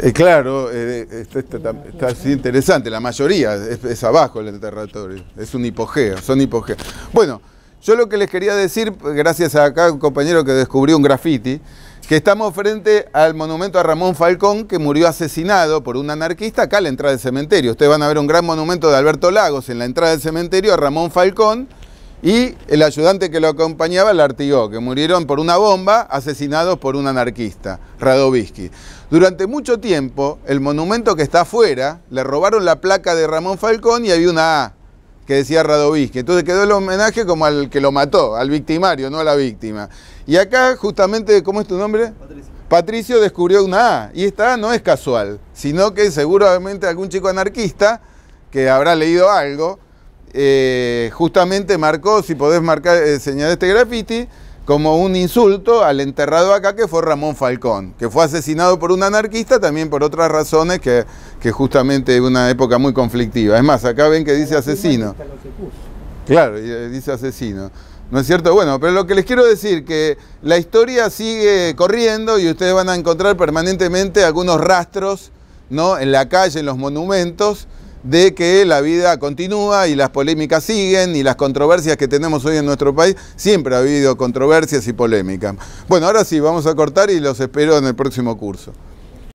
Eh, claro, eh, este, este está, interesante, la mayoría es, abajo el territorio, es un hipogeo, son hipogeos. Bueno, yo lo que les quería decir, gracias a cada un compañero que descubrió un graffiti, que estamos frente al monumento a Ramón Falcón, que murió asesinado por un anarquista acá a la entrada del cementerio. Ustedes van a ver un gran monumento de Alberto Lagos en la entrada del cementerio a Ramón Falcón, y el ayudante que lo acompañaba, el Artigó, que murieron por una bomba, asesinados por un anarquista, Radovisky. Durante mucho tiempo, el monumento que está afuera, le robaron la placa de Ramón Falcón y había una A que decía Radovisky. Entonces quedó el homenaje como al que lo mató, al victimario, no a la víctima. Y acá justamente, ¿cómo es tu nombre? Patricio. Patricio descubrió una A, y esta A no es casual, sino que seguramente algún chico anarquista que habrá leído algo, eh, justamente marcó, si podés marcar, eh, señalar este graffiti, como un insulto al enterrado acá que fue Ramón Falcón, que fue asesinado por un anarquista también por otras razones que, justamente justamente una época muy conflictiva. Es más, acá ven que dice asesino. Claro, eh, dice asesino. ¿No es cierto? Bueno, pero lo que les quiero decir que la historia sigue corriendo y ustedes van a encontrar permanentemente algunos rastros ¿no? en la calle, en los monumentos, de que la vida continúa y las polémicas siguen y las controversias que tenemos hoy en nuestro país, siempre ha habido controversias y polémicas. Bueno, ahora sí, vamos a cortar y los espero en el próximo curso.